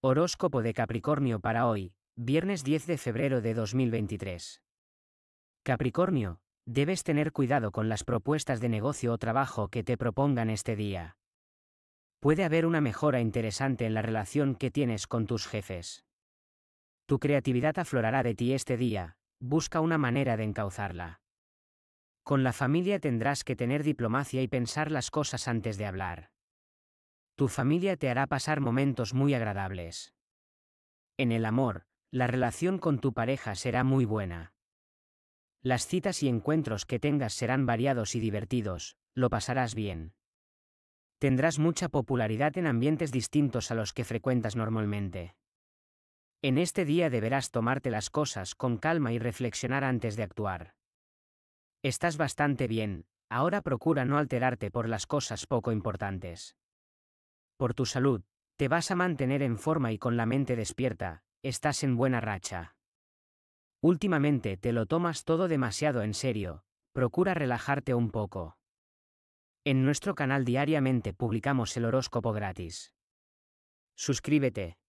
Horóscopo de Capricornio para hoy, viernes 10 de febrero de 2023. Capricornio, debes tener cuidado con las propuestas de negocio o trabajo que te propongan este día. Puede haber una mejora interesante en la relación que tienes con tus jefes. Tu creatividad aflorará de ti este día, busca una manera de encauzarla. Con la familia tendrás que tener diplomacia y pensar las cosas antes de hablar. Tu familia te hará pasar momentos muy agradables. En el amor, la relación con tu pareja será muy buena. Las citas y encuentros que tengas serán variados y divertidos, lo pasarás bien. Tendrás mucha popularidad en ambientes distintos a los que frecuentas normalmente. En este día deberás tomarte las cosas con calma y reflexionar antes de actuar. Estás bastante bien, ahora procura no alterarte por las cosas poco importantes por tu salud, te vas a mantener en forma y con la mente despierta, estás en buena racha. Últimamente te lo tomas todo demasiado en serio, procura relajarte un poco. En nuestro canal diariamente publicamos el horóscopo gratis. Suscríbete,